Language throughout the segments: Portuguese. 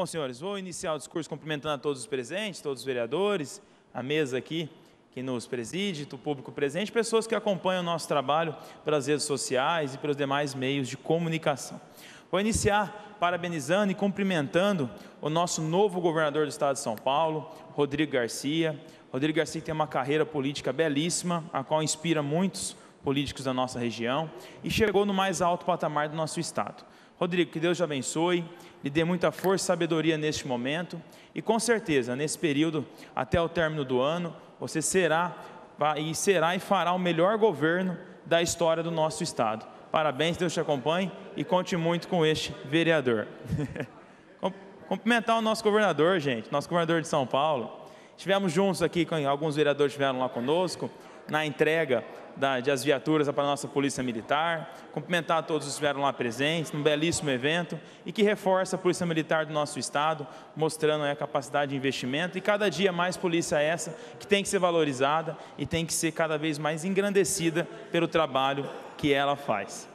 Bom, senhores, vou iniciar o discurso cumprimentando a todos os presentes, todos os vereadores, a mesa aqui que nos preside, o público presente, pessoas que acompanham o nosso trabalho pelas redes sociais e pelos demais meios de comunicação. Vou iniciar parabenizando e cumprimentando o nosso novo governador do estado de São Paulo, Rodrigo Garcia. Rodrigo Garcia tem uma carreira política belíssima, a qual inspira muitos políticos da nossa região e chegou no mais alto patamar do nosso Estado. Rodrigo, que Deus te abençoe, lhe dê muita força e sabedoria neste momento e com certeza, nesse período, até o término do ano, você será e será e fará o melhor governo da história do nosso Estado. Parabéns, Deus te acompanhe e conte muito com este vereador. Cumprimentar o nosso governador, gente, nosso governador de São Paulo. Estivemos juntos aqui, alguns vereadores estiveram lá conosco, na entrega da, de as viaturas para a nossa Polícia Militar, cumprimentar a todos os que estiveram lá presentes, num belíssimo evento, e que reforça a Polícia Militar do nosso Estado, mostrando né, a capacidade de investimento, e cada dia mais polícia essa, que tem que ser valorizada e tem que ser cada vez mais engrandecida pelo trabalho que ela faz.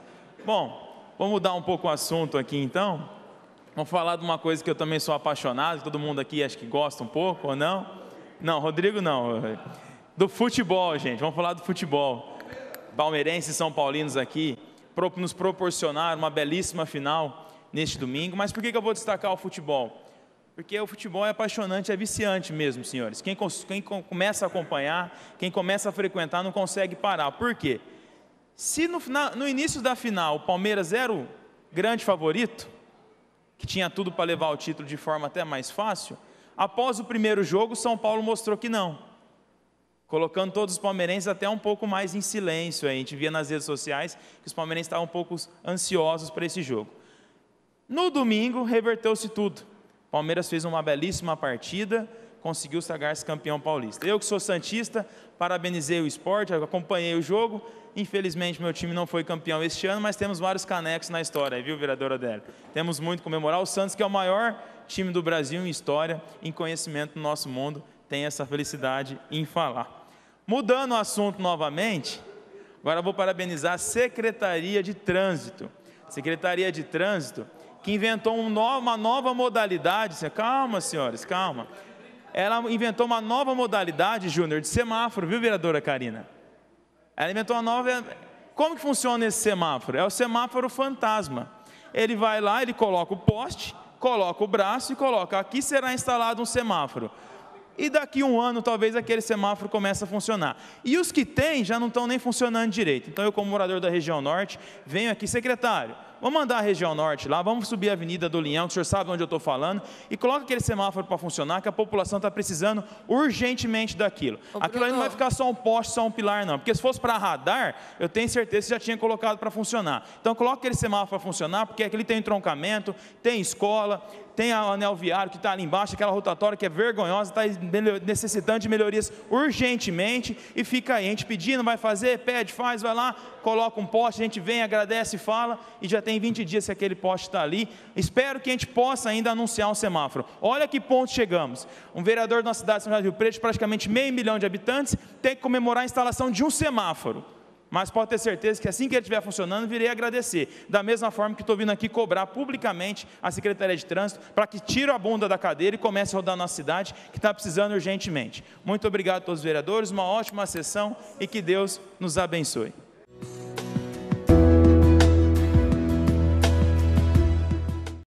Bom, vamos mudar um pouco o assunto aqui então, vamos falar de uma coisa que eu também sou apaixonado, todo mundo aqui acho que gosta um pouco, ou não? Não, Rodrigo não do futebol, gente. Vamos falar do futebol. Palmeirenses e São Paulinos aqui nos proporcionaram uma belíssima final neste domingo. Mas por que eu vou destacar o futebol? Porque o futebol é apaixonante, é viciante mesmo, senhores. Quem, quem começa a acompanhar, quem começa a frequentar, não consegue parar. Por quê? Se no, na, no início da final o Palmeiras era o grande favorito, que tinha tudo para levar o título de forma até mais fácil, após o primeiro jogo, São Paulo mostrou que não colocando todos os palmeirenses até um pouco mais em silêncio. A gente via nas redes sociais que os palmeirenses estavam um pouco ansiosos para esse jogo. No domingo, reverteu-se tudo. Palmeiras fez uma belíssima partida, conseguiu sagrar-se campeão paulista. Eu que sou santista, parabenizei o esporte, acompanhei o jogo. Infelizmente, meu time não foi campeão este ano, mas temos vários canecos na história, viu, vereador Adélio? Temos muito a comemorar. O Santos, que é o maior time do Brasil em história, em conhecimento no nosso mundo, tem essa felicidade em falar. Mudando o assunto novamente, agora vou parabenizar a Secretaria de Trânsito. Secretaria de Trânsito, que inventou uma nova modalidade. Calma, senhores, calma. Ela inventou uma nova modalidade, Júnior, de semáforo, viu, vereadora Karina? Ela inventou uma nova. Como que funciona esse semáforo? É o semáforo fantasma. Ele vai lá, ele coloca o poste, coloca o braço e coloca. Aqui será instalado um semáforo e daqui um ano talvez aquele semáforo comece a funcionar. E os que têm já não estão nem funcionando direito. Então eu, como morador da região norte, venho aqui, secretário, vamos mandar a região norte lá, vamos subir a Avenida do Linhão, que o senhor sabe onde eu estou falando, e coloca aquele semáforo para funcionar, que a população está precisando urgentemente daquilo. Ô, aquilo ali não vai ficar só um poste, só um pilar, não, porque se fosse para radar, eu tenho certeza que já tinha colocado para funcionar. Então, coloca aquele semáforo para funcionar, porque aquele tem entroncamento, tem escola, tem o anel viário que está ali embaixo, aquela rotatória que é vergonhosa, está necessitando de melhorias urgentemente e fica aí. A gente pedindo, vai fazer, pede, faz, vai lá, coloca um poste, a gente vem, agradece, fala e já tem tem 20 dias se aquele poste está ali. Espero que a gente possa ainda anunciar um semáforo. Olha que ponto chegamos. Um vereador de uma cidade, São José do Rio Preto, praticamente meio milhão de habitantes, tem que comemorar a instalação de um semáforo. Mas pode ter certeza que assim que ele estiver funcionando, virei agradecer. Da mesma forma que estou vindo aqui cobrar publicamente a Secretaria de Trânsito para que tire a bunda da cadeira e comece a rodar a nossa cidade, que está precisando urgentemente. Muito obrigado a todos os vereadores, uma ótima sessão e que Deus nos abençoe.